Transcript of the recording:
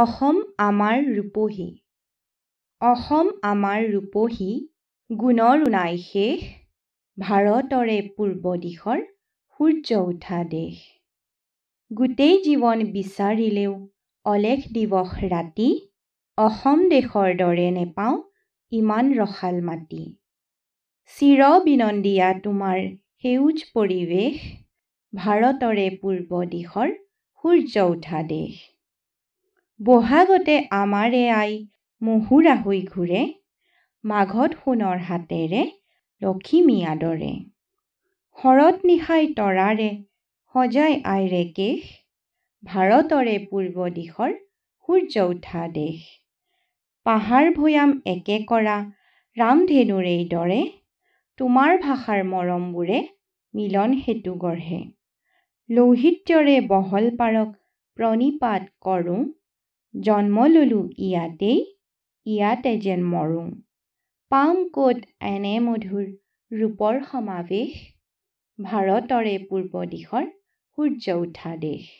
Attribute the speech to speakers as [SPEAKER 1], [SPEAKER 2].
[SPEAKER 1] অসম আমাৰ ৰূপহী অসম আমাৰ ৰূপহী গুণৰো নাই শেষ ভাৰতৰে পূৰ্ব দিশৰ সূৰ্য উঠা দেশ গোটেই জীৱন বিচাৰিলেও অলেখ দিৱস ৰাতি অসম দেশৰ দৰে নেপাওঁ ইমান ৰসাল মাটি চিৰ বিনন্দীয়া তোমাৰ সেউজ পৰিৱেশ ভাৰতৰে পূৰ্ব দিশৰ সূৰ্য উঠা দেশ বহাগতে আমাৰ আই মহুৰা হৈ ঘূৰে মাঘত সোণৰ হাতেৰে লখিমী আদৰে শৰত নিশাই তৰাৰে সজাই আইৰে কেশ ভাৰতৰে পূৰ্ব দিশৰ সূৰ্য উঠা দেশ পাহাৰ ভৈয়াম একে কৰা ৰামধেনুৰ দৰে তোমাৰ ভাষাৰ মৰমবোৰে মিলন সেতু গঢ়ে লৌহিত্যৰে বহল পাৰক প্ৰণিপাত কৰোঁ জন্ম ল'লোঁ ইয়াতেই ইয়াতে যেন মৰো পাম ক'ত এনে মধুৰ ৰূপৰ সমাৱেশ ভাৰতৰে পূৰ্ব দিশৰ সূৰ্য উঠা দেশ